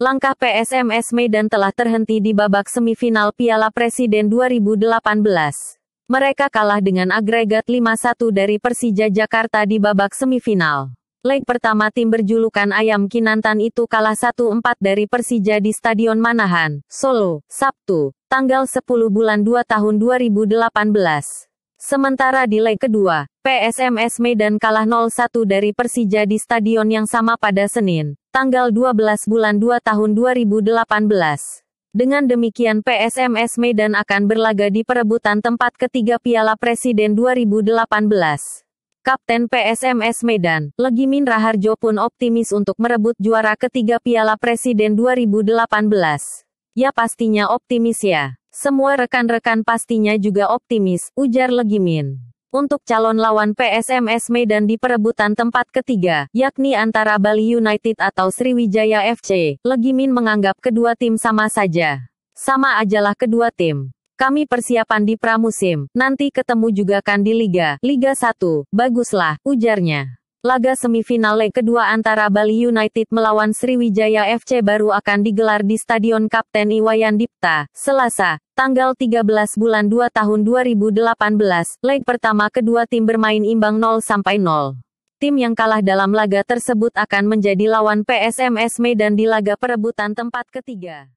Langkah PSMS Medan telah terhenti di babak semifinal Piala Presiden 2018. Mereka kalah dengan agregat 5-1 dari Persija Jakarta di babak semifinal. Leg pertama tim berjulukan Ayam Kinantan itu kalah 1-4 dari Persija di Stadion Manahan, Solo, Sabtu, tanggal 10 bulan 2 tahun 2018. Sementara di leg kedua, PSMS Medan kalah 0-1 dari Persija di stadion yang sama pada Senin, tanggal 12 bulan 2 tahun 2018. Dengan demikian PSMS Medan akan berlaga di perebutan tempat ketiga Piala Presiden 2018. Kapten PSMS Medan, Legimin Raharjo pun optimis untuk merebut juara ketiga Piala Presiden 2018. Ya pastinya optimis ya. Semua rekan-rekan pastinya juga optimis, ujar Legimin. Untuk calon lawan PSMS Medan di perebutan tempat ketiga, yakni antara Bali United atau Sriwijaya FC, Legimin menganggap kedua tim sama saja. Sama ajalah kedua tim. Kami persiapan di pramusim, nanti ketemu juga kan di Liga, Liga 1, baguslah, ujarnya. Laga semifinal leg kedua antara Bali United melawan Sriwijaya FC baru akan digelar di Stadion Kapten Iwayan Dipta, Selasa, tanggal 13 bulan 2 tahun 2018. Leg pertama kedua tim bermain imbang 0 sampai 0. Tim yang kalah dalam laga tersebut akan menjadi lawan PSMS Medan di laga perebutan tempat ketiga.